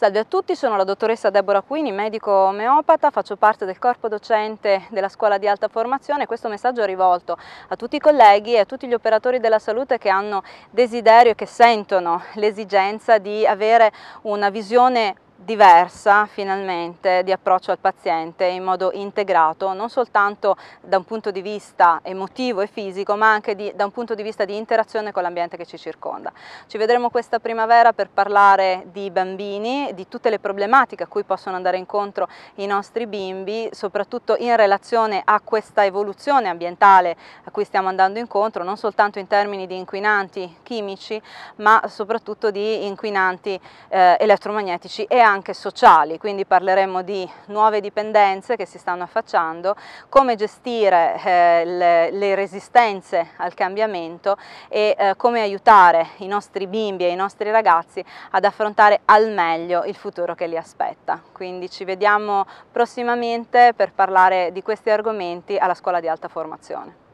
Salve a tutti, sono la dottoressa Deborah Quini, medico omeopata, faccio parte del corpo docente della scuola di alta formazione e questo messaggio è rivolto a tutti i colleghi e a tutti gli operatori della salute che hanno desiderio e che sentono l'esigenza di avere una visione diversa finalmente di approccio al paziente in modo integrato non soltanto da un punto di vista emotivo e fisico ma anche di, da un punto di vista di interazione con l'ambiente che ci circonda. Ci vedremo questa primavera per parlare di bambini, di tutte le problematiche a cui possono andare incontro i nostri bimbi soprattutto in relazione a questa evoluzione ambientale a cui stiamo andando incontro non soltanto in termini di inquinanti chimici ma soprattutto di inquinanti eh, elettromagnetici e anche sociali, quindi parleremo di nuove dipendenze che si stanno affacciando, come gestire eh, le, le, resistenze al cambiamento e eh, come aiutare i nostri bimbi e i nostri ragazzi ad affrontare al meglio il futuro che li aspetta. Quindi ci vediamo prossimamente per parlare di questi argomenti alla Scuola di Alta Formazione.